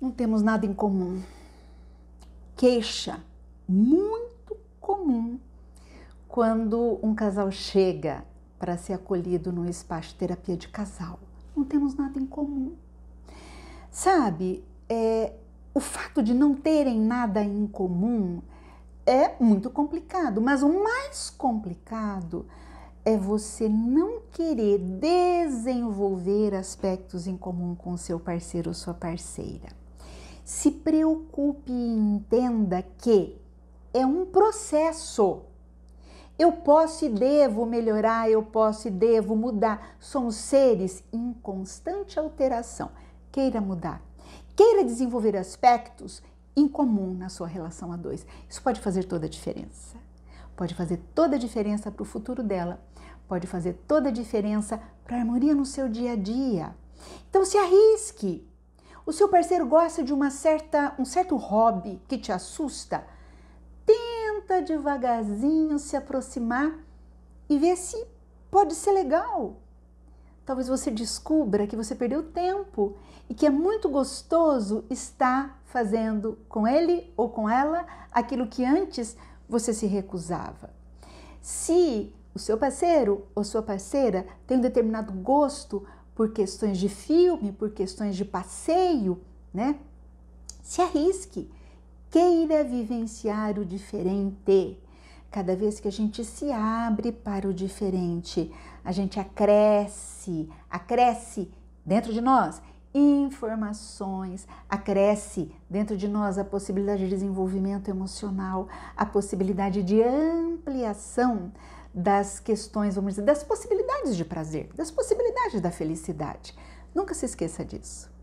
não temos nada em comum. Queixa muito comum quando um casal chega para ser acolhido num espaço de terapia de casal. Não temos nada em comum. Sabe, é, o fato de não terem nada em comum é muito complicado, mas o mais complicado é você não querer desenvolver aspectos em comum com seu parceiro ou sua parceira. Se preocupe e entenda que é um processo. Eu posso e devo melhorar, eu posso e devo mudar. Somos seres em constante alteração. Queira mudar, queira desenvolver aspectos em comum na sua relação a dois. Isso pode fazer toda a diferença. Pode fazer toda a diferença para o futuro dela. Pode fazer toda a diferença para a harmonia no seu dia a dia. Então se arrisque, o seu parceiro gosta de uma certa, um certo hobby que te assusta, tenta devagarzinho se aproximar e ver se pode ser legal. Talvez você descubra que você perdeu tempo e que é muito gostoso estar fazendo com ele ou com ela aquilo que antes você se recusava. Se o seu parceiro ou sua parceira tem um determinado gosto por questões de filme, por questões de passeio, né? Se arrisque, queira vivenciar o diferente. Cada vez que a gente se abre para o diferente, a gente acresce, acresce dentro de nós informações, acresce dentro de nós a possibilidade de desenvolvimento emocional, a possibilidade de ampliação das questões, vamos dizer, das possibilidades de prazer, das possibilidades da felicidade. Nunca se esqueça disso.